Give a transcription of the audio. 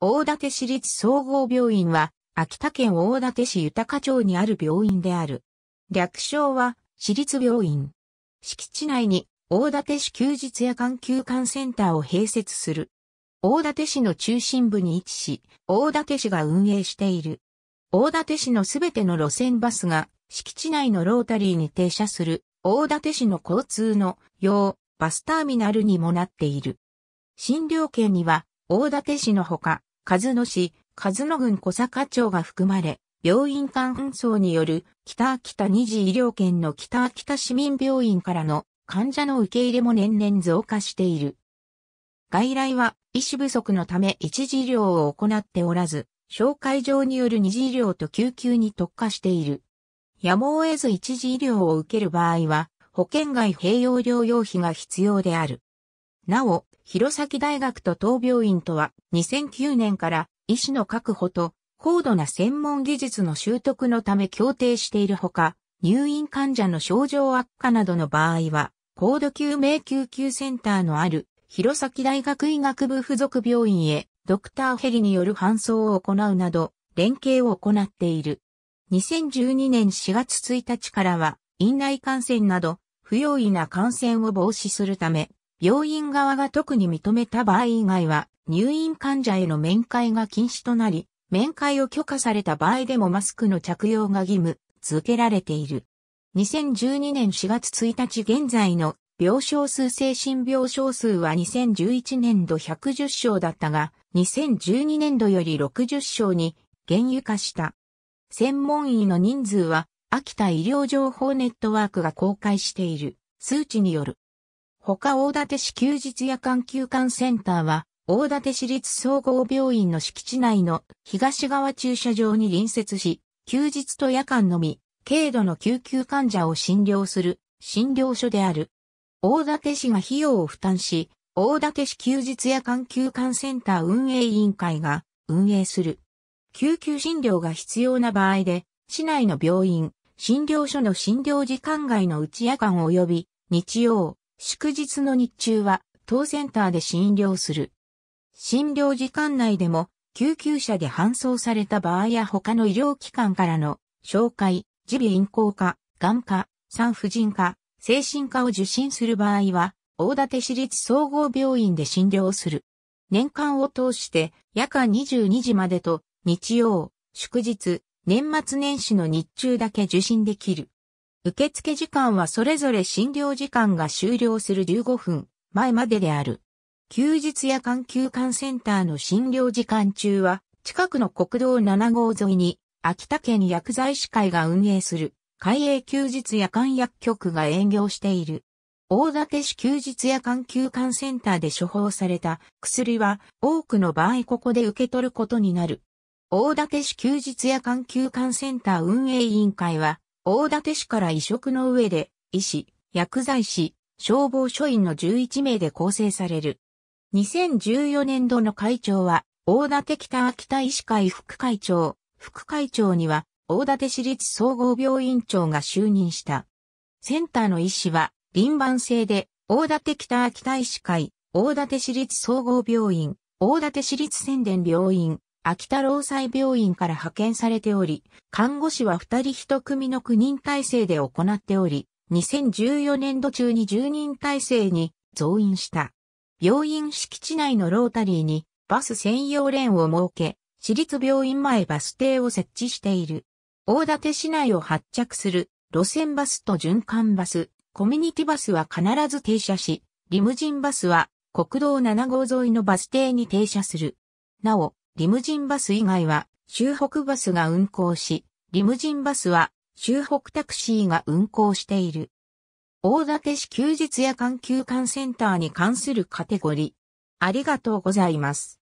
大館市立総合病院は、秋田県大館市豊町にある病院である。略称は、市立病院。敷地内に、大館市休日夜間休館センターを併設する。大館市の中心部に位置し、大館市が運営している。大館市のすべての路線バスが、敷地内のロータリーに停車する、大館市の交通の用、バスターミナルにもなっている。診療圏には、大館市のほか、和野市、和野郡小坂町が含まれ、病院間運送による北秋田二次医療圏の北秋田市民病院からの患者の受け入れも年々増加している。外来は医師不足のため一次医療を行っておらず、紹介状による二次医療と救急に特化している。やむを得ず一次医療を受ける場合は、保険外併用療養費が必要である。なお、弘前大学と東病院とは、2009年から医師の確保と高度な専門技術の習得のため協定しているほか、入院患者の症状悪化などの場合は、高度救命救急センターのある弘前大学医学部附属病院へドクターヘリによる搬送を行うなど、連携を行っている。2012年4月1日からは、院内感染など、不用意な感染を防止するため、病院側が特に認めた場合以外は、入院患者への面会が禁止となり、面会を許可された場合でもマスクの着用が義務続けられている。2012年4月1日現在の病床数精神病床数は2011年度110床だったが、2012年度より60床に減油化した。専門医の人数は、秋田医療情報ネットワークが公開している数値による他大館市休日夜間休館センターは、大館市立総合病院の敷地内の東側駐車場に隣接し、休日と夜間のみ、軽度の救急患者を診療する診療所である。大館市が費用を負担し、大館市休日夜間休館センター運営委員会が運営する。救急診療が必要な場合で、市内の病院、診療所の診療時間外の内夜間及び日曜、祝日の日中は当センターで診療する。診療時間内でも救急車で搬送された場合や他の医療機関からの紹介、耳鼻咽喉科、眼科、産婦人科、精神科を受診する場合は、大館市立総合病院で診療する。年間を通して夜間22時までと日曜、祝日、年末年始の日中だけ受診できる。受付時間はそれぞれ診療時間が終了する15分前までである。休日夜間休館センターの診療時間中は、近くの国道7号沿いに、秋田県薬剤師会が運営する、海営休日夜間薬局が営業している。大館市休日夜間休館センターで処方された薬は多くの場合ここで受け取ることになる。大館市休日夜間休館センター運営委員会は大館市から移植の上で、医師、薬剤師、消防署員の11名で構成される。2014年度の会長は、大館北秋田医師会副会長、副会長には、大館市立総合病院長が就任した。センターの医師は、臨番制で、大館北秋田医師会、大館市立総合病院、大館市立宣伝病院、秋田労災病院から派遣されており、看護師は二人一組の9人体制で行っており、2014年度中に10人体制に増員した。病院敷地内のロータリーにバス専用レーンを設け、私立病院前バス停を設置している。大館市内を発着する路線バスと循環バス、コミュニティバスは必ず停車し、リムジンバスは国道7号沿いのバス停に停車する。なお、リムジンバス以外は、周北バスが運行し、リムジンバスは、周北タクシーが運行している。大館市休日夜間休館センターに関するカテゴリー。ありがとうございます。